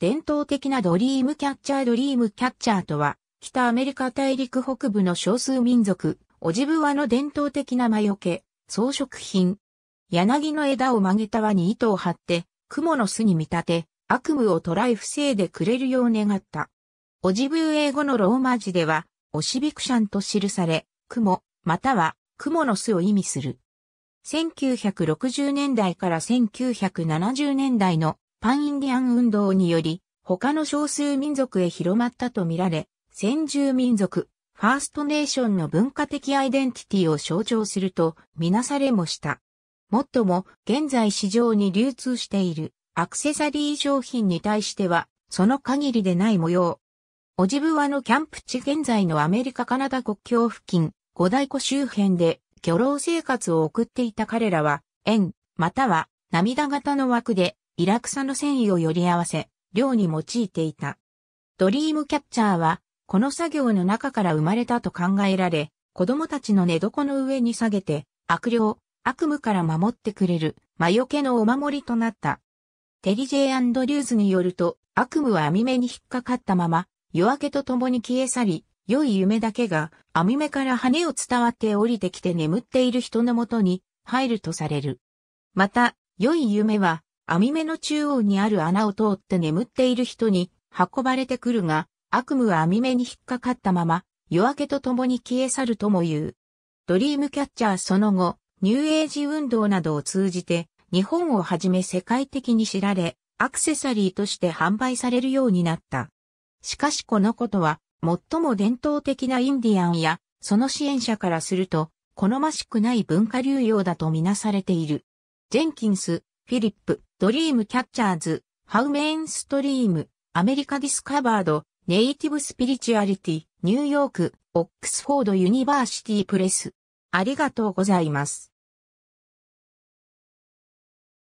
伝統的なドリームキャッチャードリームキャッチャーとは、北アメリカ大陸北部の少数民族、オジブワの伝統的な魔除け、装飾品。柳の枝を曲げた輪に糸を張って、蜘蛛の巣に見立て、悪夢を捉え防いでくれるよう願った。オジブ英語のローマ字では、オシビクシャンと記され、蜘蛛、または蜘蛛の巣を意味する。1960年代から1970年代のパンインディアン運動により、他の少数民族へ広まったとみられ、先住民族、ファーストネーションの文化的アイデンティティを象徴するとみなされもした。もっとも、現在市場に流通しているアクセサリー商品に対しては、その限りでない模様。オジブワのキャンプ地現在のアメリカカナダ国境付近、五大湖周辺で漁老生活を送っていた彼らは、縁、または涙型の枠でイラクサの繊維をより合わせ、量に用いていた。ドリームキャッチャーは、この作業の中から生まれたと考えられ、子供たちの寝床の上に下げて、悪霊、悪夢から守ってくれる、魔除けのお守りとなった。テリジェ・アンドリューズによると、悪夢は網目に引っかかったまま、夜明けと共に消え去り、良い夢だけが網目から羽を伝わって降りてきて眠っている人のもとに入るとされる。また、良い夢は網目の中央にある穴を通って眠っている人に運ばれてくるが、悪夢は網目に引っかかったまま、夜明けと共に消え去るとも言う。ドリームキャッチャーその後、ニューエイジ運動などを通じて、日本をはじめ世界的に知られ、アクセサリーとして販売されるようになった。しかしこのことは、最も伝統的なインディアンや、その支援者からすると、好ましくない文化流用だとみなされている。ジェンキンス、フィリップ、ドリームキャッチャーズ、ハウメインストリーム、アメリカディスカバード、ネイティブスピリチュアリティ、ニューヨーク、オックスフォードユニバーシティプレス。ありがとうございます。